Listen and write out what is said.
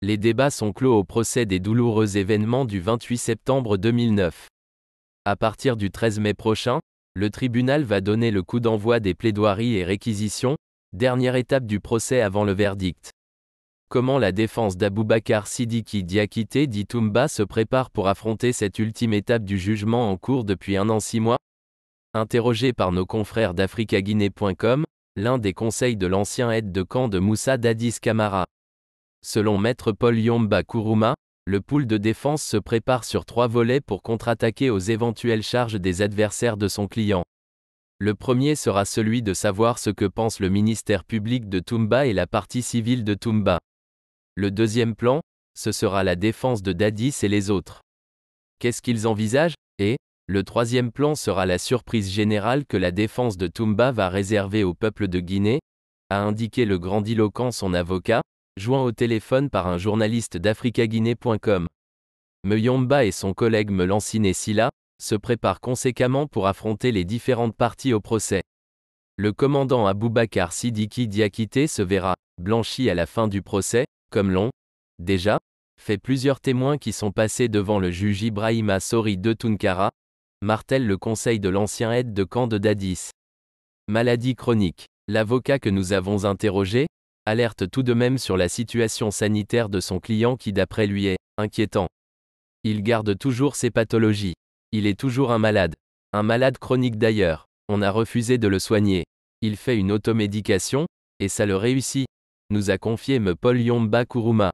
Les débats sont clos au procès des douloureux événements du 28 septembre 2009. À partir du 13 mai prochain, le tribunal va donner le coup d'envoi des plaidoiries et réquisitions, dernière étape du procès avant le verdict. Comment la défense d'Aboubacar Sidiki Diakité toumba se prépare pour affronter cette ultime étape du jugement en cours depuis un an six mois Interrogé par nos confrères d'africaguinée.com, l'un des conseils de l'ancien aide de camp de Moussa Dadis Kamara. Selon maître Paul Yomba Kuruma, le pool de défense se prépare sur trois volets pour contre-attaquer aux éventuelles charges des adversaires de son client. Le premier sera celui de savoir ce que pense le ministère public de Toumba et la partie civile de Toumba. Le deuxième plan, ce sera la défense de Dadis et les autres. Qu'est-ce qu'ils envisagent Et, le troisième plan sera la surprise générale que la défense de Toumba va réserver au peuple de Guinée, a indiqué le grandiloquent son avocat, joint au téléphone par un journaliste d'africaguinée.com. Meyomba et son collègue Melancine Silla se préparent conséquemment pour affronter les différentes parties au procès. Le commandant Aboubacar Sidiki Diakité se verra blanchi à la fin du procès, comme l'ont déjà fait plusieurs témoins qui sont passés devant le juge Ibrahima Sori de Tunkara, martèle le conseil de l'ancien aide de camp de Dadis. Maladie chronique. L'avocat que nous avons interrogé, alerte tout de même sur la situation sanitaire de son client qui d'après lui est inquiétant. Il garde toujours ses pathologies. Il est toujours un malade. Un malade chronique d'ailleurs. On a refusé de le soigner. Il fait une automédication, et ça le réussit, nous a confié me Paul Yomba Kuruma.